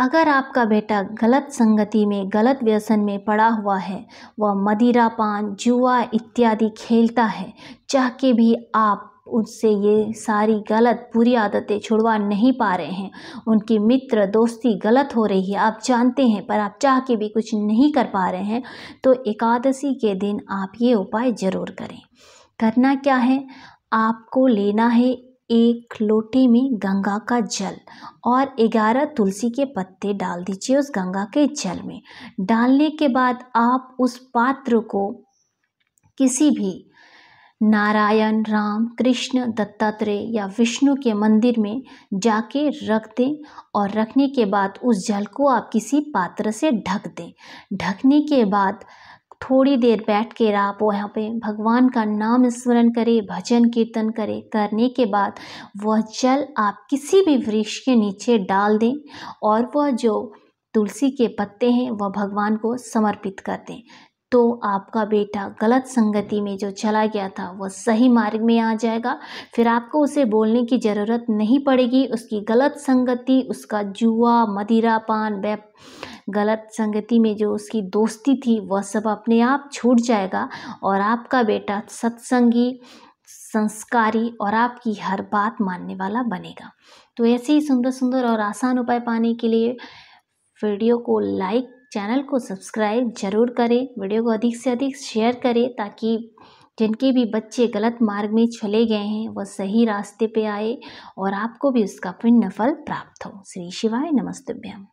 अगर आपका बेटा गलत संगति में गलत व्यसन में पड़ा हुआ है वह मदिरा पान जुआ इत्यादि खेलता है चाह के भी आप उससे ये सारी गलत बुरी आदतें छुड़वा नहीं पा रहे हैं उनकी मित्र दोस्ती गलत हो रही है आप जानते हैं पर आप चाह के भी कुछ नहीं कर पा रहे हैं तो एकादशी के दिन आप ये उपाय ज़रूर करें करना क्या है आपको लेना है एक लोटे में गंगा का जल और ग्यारह तुलसी के पत्ते डाल दीजिए उस गंगा के जल में डालने के बाद आप उस पात्र को किसी भी नारायण राम कृष्ण दत्तात्रेय या विष्णु के मंदिर में जाके रख दें और रखने के बाद उस जल को आप किसी पात्र से ढक दें ढकने के बाद थोड़ी देर बैठ कर आप वहाँ पे भगवान का नाम स्मरण करें भजन कीर्तन करें करने के बाद वह जल आप किसी भी वृक्ष के नीचे डाल दें और वह जो तुलसी के पत्ते हैं वह भगवान को समर्पित कर दें तो आपका बेटा गलत संगति में जो चला गया था वह सही मार्ग में आ जाएगा फिर आपको उसे बोलने की ज़रूरत नहीं पड़ेगी उसकी गलत संगति उसका जुआ मदिरा पान गलत संगति में जो उसकी दोस्ती थी वह सब अपने आप छूट जाएगा और आपका बेटा सत्संगी संस्कारी और आपकी हर बात मानने वाला बनेगा तो ऐसे ही सुंदर सुंदर और आसान उपाय पाने के लिए वीडियो को लाइक चैनल को सब्सक्राइब जरूर करें वीडियो को अधिक से अधिक शेयर करें ताकि जिनके भी बच्चे गलत मार्ग में चले गए हैं वह सही रास्ते पे आए और आपको भी उसका पुण्य फल प्राप्त हो श्री शिवाय नमस्तुभ्यम